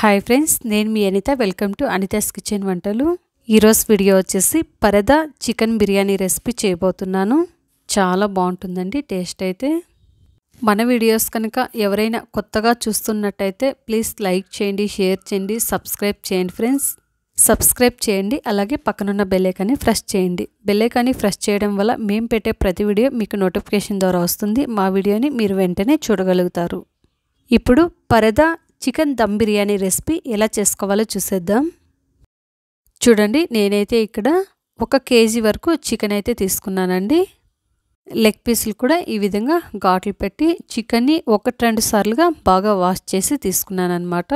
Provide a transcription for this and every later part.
hi friends నేను మీ Anitha welcome to Anitha's kitchen వంటలు ఈరోజు వీడియో వచ్చేసి పరదా చికెన్ బిర్యానీ రెసిపీ చేయబోతున్నాను చాలా బాగుంటుందండి టేస్ట్ అయితే మన వీడియోస్ కనుక ఎవరైనా కొత్తగా చూస్తున్నట్టయితే ప్లీజ్ లైక్ చేయండి షేర్ చేయండి సబ్స్క్రైబ్ చేయండి ఫ్రెండ్స్ సబ్స్క్రైబ్ చేయండి అలాగే పక్కనున్న బెల్లేకాన్ని ఫ్రెష్ చేయండి బెల్లేకాన్ని ఫ్రెష్ చేయడం వల్ల మేము పెట్టే ప్రతి వీడియో మీకు నోటిఫికేషన్ ద్వారా వస్తుంది మా వీడియోని మీరు వెంటనే చూడగలుగుతారు ఇప్పుడు పరదా చికెన్ దమ్ బిర్యానీ రెసిపీ ఎలా చేసుకోవాలో చూసేద్దాం చూడండి నేనైతే ఇక్కడ ఒక కేజీ వరకు చికెన్ అయితే తీసుకున్నానండి లెగ్ పీసులు కూడా ఈ విధంగా ఘాట్లు పెట్టి చికెన్ని ఒకటి రెండు సార్లుగా బాగా వాష్ చేసి తీసుకున్నాను అనమాట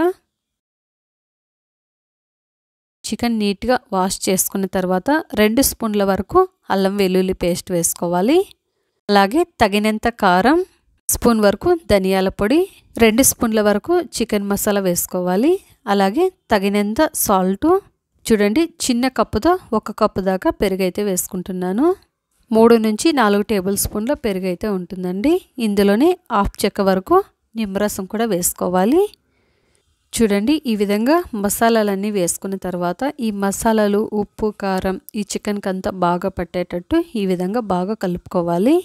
చికెన్ నీట్గా వాష్ చేసుకున్న తర్వాత రెండు స్పూన్ల వరకు అల్లం వెల్లుల్లి పేస్ట్ వేసుకోవాలి అలాగే తగినంత కారం స్పూన్ వరకు ధనియాల పొడి రెండు స్పూన్ల వరకు చికెన్ మసాలా వేసుకోవాలి అలాగే తగినంత సాల్టు చూడండి చిన్న కప్పుతో ఒక కప్పు దాకా పెరుగైతే వేసుకుంటున్నాను మూడు నుంచి నాలుగు టేబుల్ స్పూన్ల పెరుగైతే ఉంటుందండి ఇందులోనే హాఫ్ చెక్క వరకు నిమ్మరసం కూడా వేసుకోవాలి చూడండి ఈ విధంగా మసాలాలన్నీ వేసుకున్న తర్వాత ఈ మసాలాలు ఉప్పు కారం ఈ చికెన్కి అంతా బాగా పట్టేటట్టు ఈ విధంగా బాగా కలుపుకోవాలి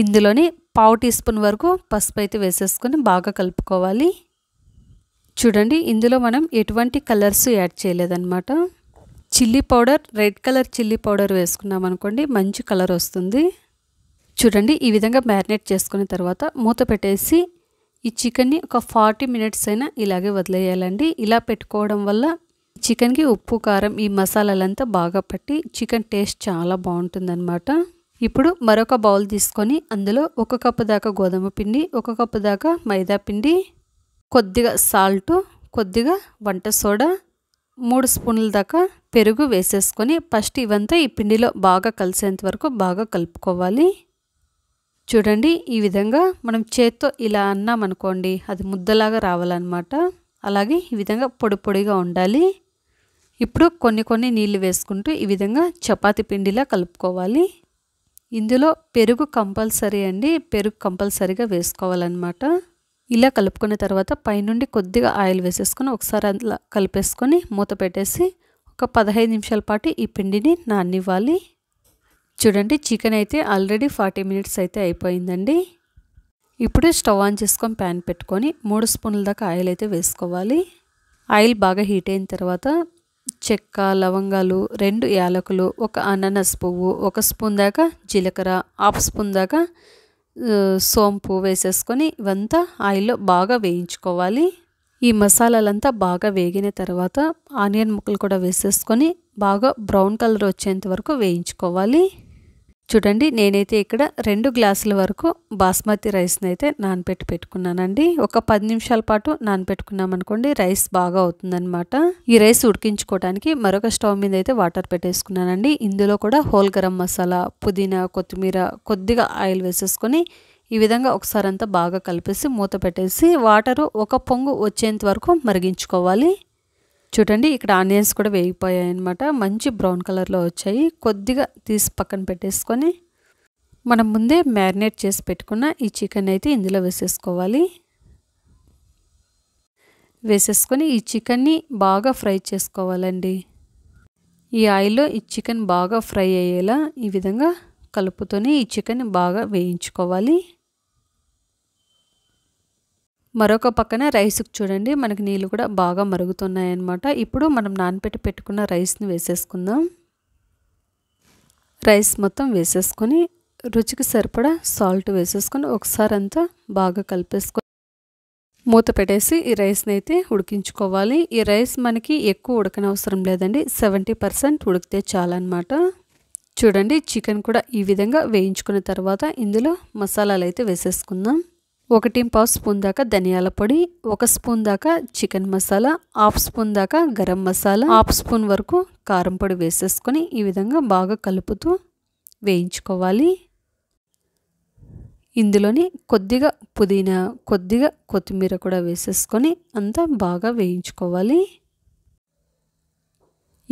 ఇందులోనే పావు టీ స్పూన్ వరకు పసుపు అయితే వేసేసుకొని బాగా కలుపుకోవాలి చూడండి ఇందులో మనం ఎటువంటి కలర్స్ యాడ్ చేయలేదన్నమాట chilli powder red colour chilli powder వేసుకున్నాం అనుకోండి మంచి కలర్ వస్తుంది చూడండి ఈ విధంగా మ్యారినేట్ చేసుకున్న తర్వాత మూత పెట్టేసి ఈ చికెన్ని ఒక ఫార్టీ మినిట్స్ అయినా ఇలాగే వదిలేయాలండి ఇలా పెట్టుకోవడం వల్ల చికెన్కి ఉప్పు కారం ఈ మసాలాలంతా బాగా పట్టి చికెన్ టేస్ట్ చాలా బాగుంటుందన్నమాట ఇప్పుడు మరొక బౌల్ తీసుకొని అందులో ఒక కప్పు దాకా గోధుమ పిండి ఒక కప్పు దాకా మైదా పిండి కొద్దిగా సాల్ట్ కొద్దిగా వంట సోడా మూడు స్పూన్ల దాకా పెరుగు వేసేసుకొని ఫస్ట్ ఇవంతా ఈ పిండిలో బాగా కలిసేంత వరకు బాగా కలుపుకోవాలి చూడండి ఈ విధంగా మనం చేత్తో ఇలా అన్నామనుకోండి అది ముద్దలాగా రావాలన్నమాట అలాగే ఈ విధంగా పొడి పొడిగా ఉండాలి ఇప్పుడు కొన్ని కొన్ని నీళ్ళు వేసుకుంటూ ఈ విధంగా చపాతి పిండిలా కలుపుకోవాలి ఇందులో పెరుగు కంపల్సరీ అండి పెరుగు కంపల్సరీగా వేసుకోవాలన్నమాట ఇలా కలుపుకున్న తర్వాత పైనుండి కొద్దిగా ఆయిల్ వేసేసుకొని ఒకసారి అలా కలిపేసుకొని మూత పెట్టేసి ఒక పదహైదు నిమిషాల పాటు ఈ పిండిని నానివ్వాలి చూడండి చికెన్ అయితే ఆల్రెడీ ఫార్టీ మినిట్స్ అయితే అయిపోయిందండి ఇప్పుడు స్టవ్ ఆన్ చేసుకొని ప్యాన్ పెట్టుకొని మూడు స్పూన్ల దాకా ఆయిల్ అయితే వేసుకోవాలి ఆయిల్ బాగా హీట్ అయిన తర్వాత చెక్క లవంగాలు రెండు యాలకులు ఒక అననస్ పువ్వు ఒక స్పూన్ దాకా జీలకర్ర హాఫ్ స్పూన్ దాకా సోంపు వేసేసుకొని ఇవంతా ఆయిల్లో బాగా వేయించుకోవాలి ఈ మసాలాలంతా బాగా వేగిన తర్వాత ఆనియన్ ముక్కలు కూడా వేసేసుకొని బాగా బ్రౌన్ కలర్ వచ్చేంత వరకు వేయించుకోవాలి చూడండి నేనైతే ఇక్కడ రెండు గ్లాసుల వరకు బాస్మతి రైస్ని అయితే నానబెట్టి పెట్టుకున్నానండి ఒక పది నిమిషాల పాటు నానపెట్టుకున్నామనుకోండి అనుకోండి రైస్ బాగా అవుతుందనమాట ఈ రైస్ ఉడికించుకోవడానికి మరొక స్టవ్ మీద అయితే వాటర్ పెట్టేసుకున్నానండి ఇందులో కూడా హోల్ గరం మసాలా పుదీనా కొత్తిమీర కొద్దిగా ఆయిల్ వేసేసుకొని ఈ విధంగా ఒకసారి అంతా బాగా కలిపేసి మూత పెట్టేసి వాటరు ఒక పొంగు వచ్చేంత వరకు మరిగించుకోవాలి చూడండి ఇక్కడ ఆనియన్స్ కూడా వేగిపోయాయి అనమాట మంచి బ్రౌన్ కలర్లో వచ్చాయి కొద్దిగా తీసి పక్కన పెట్టేసుకొని మనం ముందే మ్యారినేట్ చేసి పెట్టుకున్న ఈ చికెన్ అయితే ఇందులో వేసేసుకోవాలి వేసేసుకొని ఈ చికెన్ని బాగా ఫ్రై చేసుకోవాలండి ఈ ఆయిల్లో ఈ చికెన్ బాగా ఫ్రై అయ్యేలా ఈ విధంగా కలుపుతూనే ఈ చికెన్ బాగా వేయించుకోవాలి మరొక పక్కన రైస్కి చూడండి మనకి నీళ్ళు కూడా బాగా మరుగుతున్నాయి అన్నమాట ఇప్పుడు మనం నానపెట్టి పెట్టుకున్న రైస్ని వేసేసుకుందాం రైస్ మొత్తం వేసేసుకొని రుచికి సరిపడా సాల్ట్ వేసేసుకొని ఒకసారి అంతా బాగా కలిపేసుకొని మూత పెట్టేసి ఈ రైస్ని అయితే ఉడికించుకోవాలి ఈ రైస్ మనకి ఎక్కువ ఉడకనవసరం లేదండి సెవెంటీ పర్సెంట్ ఉడికితే చాలన్నమాట చూడండి చికెన్ కూడా ఈ విధంగా వేయించుకున్న తర్వాత ఇందులో మసాలాలు అయితే వేసేసుకుందాం ఒకటి పావు స్పూన్ దాకా ధనియాల పొడి ఒక స్పూన్ దాకా చికెన్ మసాలా హాఫ్ స్పూన్ దాకా గరం మసాలా హాఫ్ స్పూన్ వరకు కారం పొడి వేసేసుకొని ఈ విధంగా బాగా కలుపుతూ వేయించుకోవాలి ఇందులోని కొద్దిగా పుదీనా కొద్దిగా కొత్తిమీర కూడా వేసేసుకొని అంతా బాగా వేయించుకోవాలి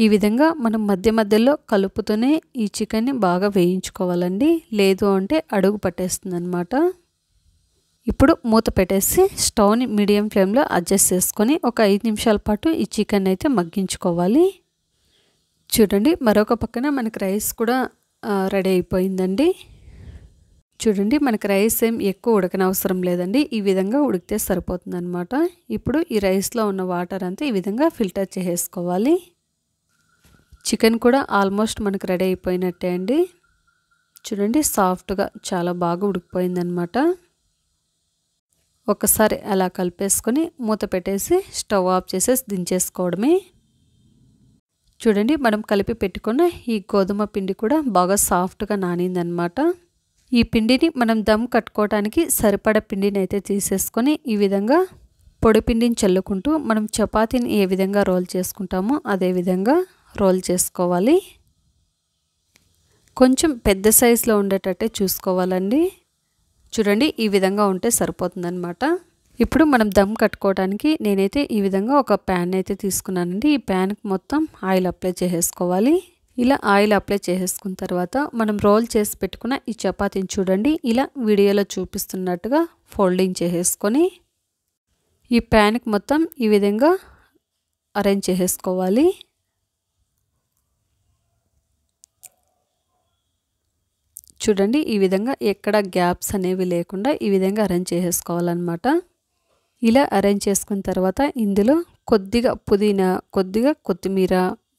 ఈ విధంగా మనం మధ్య మధ్యలో కలుపుతూనే ఈ చికెన్ని బాగా వేయించుకోవాలండి లేదు అంటే అడుగు పట్టేస్తుంది ఇప్పుడు మూత పెట్టేసి స్టవ్ని మీడియం ఫ్లేమ్లో అడ్జస్ట్ చేసుకొని ఒక ఐదు నిమిషాల పాటు ఈ చికెన్ అయితే మగ్గించుకోవాలి చూడండి మరొక పక్కన మనకి రైస్ కూడా రెడీ అయిపోయిందండి చూడండి మనకి రైస్ ఏం ఎక్కువ ఉడకన అవసరం లేదండి ఈ విధంగా ఉడికితే సరిపోతుందనమాట ఇప్పుడు ఈ రైస్లో ఉన్న వాటర్ అంతా ఈ విధంగా ఫిల్టర్ చేసేసుకోవాలి చికెన్ కూడా ఆల్మోస్ట్ మనకు రెడీ అయిపోయినట్టే అండి చూడండి సాఫ్ట్గా చాలా బాగా ఉడికిపోయిందనమాట ఒకసారి అలా కలిపేసుకొని మూత పెట్టేసి స్టవ్ ఆఫ్ చేసేసి దించేసుకోవడమే చూడండి మనం కలిపి పెట్టుకున్న ఈ గోధుమ పిండి కూడా బాగా సాఫ్ట్గా నానిందనమాట ఈ పిండిని మనం దమ్ కట్టుకోవడానికి సరిపడ పిండిని అయితే తీసేసుకొని ఈ విధంగా పొడి పిండిని చల్లుకుంటూ మనం చపాతీని ఏ విధంగా రోల్ చేసుకుంటామో అదే విధంగా రోల్ చేసుకోవాలి కొంచెం పెద్ద సైజులో ఉండేటట్టే చూసుకోవాలండి చూడండి ఈ విధంగా ఉంటే సరిపోతుందనమాట ఇప్పుడు మనం దమ్ కట్టుకోవడానికి నేనైతే ఈ విధంగా ఒక ప్యాన్ అయితే తీసుకున్నానండి ఈ ప్యాన్కి మొత్తం ఆయిల్ అప్లై చేసేసుకోవాలి ఇలా ఆయిల్ అప్లై చేసేసుకున్న తర్వాత మనం రోల్ చేసి పెట్టుకున్న ఈ చపాతీని చూడండి ఇలా వీడియోలో చూపిస్తున్నట్టుగా ఫోల్డింగ్ చేసేసుకొని ఈ ప్యాన్కి మొత్తం ఈ విధంగా అరేంజ్ చేసేసుకోవాలి చూడండి ఈ విధంగా ఎక్కడ గ్యాప్స్ అనేవి లేకుండా ఈ విధంగా అరేంజ్ చేసేసుకోవాలన్నమాట ఇలా అరేంజ్ చేసుకున్న తర్వాత ఇందులో కొద్దిగా పుదీనా కొద్దిగా కొత్తిమీర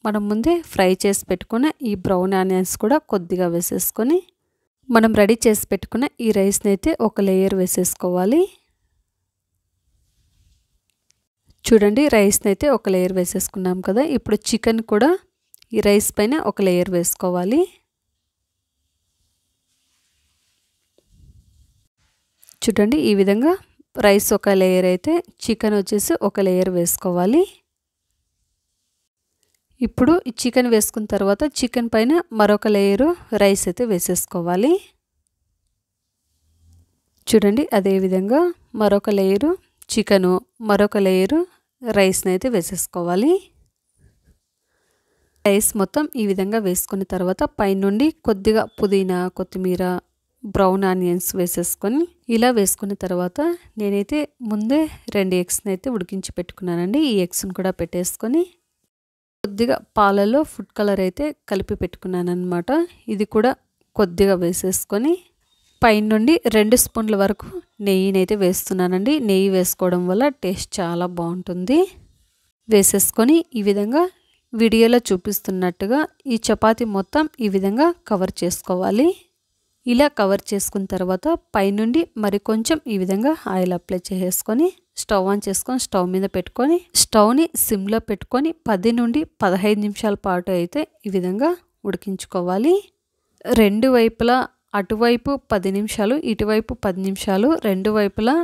మనం ముందే ఫ్రై చేసి పెట్టుకున్న ఈ బ్రౌన్ ఆనియన్స్ కూడా కొద్దిగా వేసేసుకొని మనం రెడీ చేసి పెట్టుకున్న ఈ రైస్ని అయితే ఒక లేయర్ వేసేసుకోవాలి చూడండి రైస్ని అయితే ఒక లేయర్ వేసేసుకున్నాం కదా ఇప్పుడు చికెన్ కూడా ఈ రైస్ పైన ఒక లేయర్ వేసుకోవాలి చూడండి ఈ విధంగా రైస్ ఒక లేయర్ అయితే చికెన్ వచ్చేసి ఒక లేయర్ వేసుకోవాలి ఇప్పుడు ఈ చికెన్ వేసుకున్న తర్వాత చికెన్ పైన మరొక లేయరు రైస్ అయితే వేసేసుకోవాలి చూడండి అదేవిధంగా మరొక లేయరు చికెను మరొక లేయరు రైస్ని అయితే వేసేసుకోవాలి రైస్ మొత్తం ఈ విధంగా వేసుకున్న తర్వాత పైనుండి కొద్దిగా పుదీనా కొత్తిమీర బ్రౌన్ ఆనియన్స్ వేసేసుకొని ఇలా వేసుకున్న తర్వాత నేనైతే ముందే రెండు ఎగ్స్ని అయితే ఉడికించి పెట్టుకున్నానండి ఈ ఎగ్స్ని కూడా పెట్టేసుకొని కొద్దిగా పాలలో ఫుడ్ కలర్ అయితే కలిపి పెట్టుకున్నానమాట ఇది కూడా కొద్దిగా వేసేసుకొని పైన నుండి రెండు స్పూన్ల వరకు నెయ్యినైతే వేస్తున్నానండి నెయ్యి వేసుకోవడం వల్ల టేస్ట్ చాలా బాగుంటుంది వేసేసుకొని ఈ విధంగా వీడియోలో చూపిస్తున్నట్టుగా ఈ చపాతి మొత్తం ఈ విధంగా కవర్ చేసుకోవాలి ఇలా కవర్ చేసుకున్న తర్వాత పైనుండి మరి కొంచెం ఈ విధంగా ఆయిల్ అప్లై చేసుకొని స్టవ్ ఆన్ చేసుకొని స్టవ్ మీద పెట్టుకొని స్టవ్ని సిమ్లో పెట్టుకొని పది నుండి పదహైదు నిమిషాల పాటు అయితే ఈ విధంగా ఉడికించుకోవాలి రెండు వైపులా అటువైపు పది నిమిషాలు ఇటువైపు పది నిమిషాలు రెండు వైపులా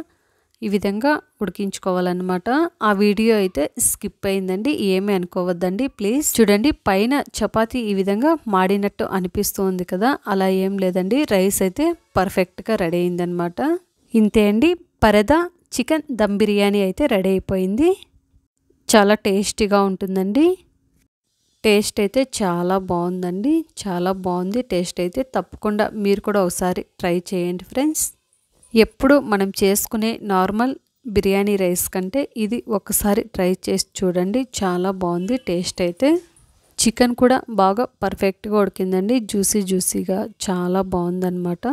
ఈ విధంగా ఉడికించుకోవాలన్నమాట ఆ వీడియో అయితే స్కిప్ అయిందండి ఏమీ అనుకోవద్దండి ప్లీజ్ చూడండి పైన చపాతీ ఈ విధంగా మాడినట్టు అనిపిస్తుంది కదా అలా ఏం లేదండి రైస్ అయితే పర్ఫెక్ట్గా రెడీ అయిందనమాట ఇంతే అండి పరద చికెన్ దమ్ బిర్యానీ అయితే రెడీ అయిపోయింది చాలా టేస్టీగా ఉంటుందండి టేస్ట్ అయితే చాలా బాగుందండి చాలా బాగుంది టేస్ట్ అయితే తప్పకుండా మీరు కూడా ఒకసారి ట్రై చేయండి ఫ్రెండ్స్ ఎప్పుడు మనం చేసుకునే నార్మల్ బిర్యానీ రైస్ కంటే ఇది ఒకసారి ట్రై చేసి చూడండి చాలా బాగుంది టేస్ట్ అయితే చికెన్ కూడా బాగా పర్ఫెక్ట్గా ఉడికిందండి జ్యూసీ జ్యూసీగా చాలా బాగుందన్నమాట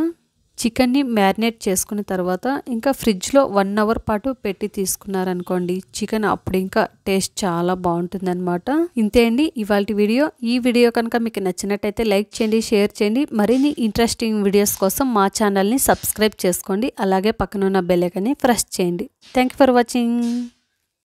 చికెన్ని మ్యారినేట్ చేసుకున్న తర్వాత ఇంకా ఫ్రిడ్జ్లో వన్ అవర్ పాటు పెట్టి తీసుకున్నారనుకోండి చికెన్ అప్పుడు ఇంకా టేస్ట్ చాలా అనమాట ఇంతే అండి ఇవాళ వీడియో ఈ వీడియో కనుక మీకు నచ్చినట్టయితే లైక్ చేయండి షేర్ చేయండి మరిన్ని ఇంట్రెస్టింగ్ వీడియోస్ కోసం మా ఛానల్ని సబ్స్క్రైబ్ చేసుకోండి అలాగే పక్కనున్న బెల్లైకన్ని ప్రెస్ చేయండి థ్యాంక్ ఫర్ వాచింగ్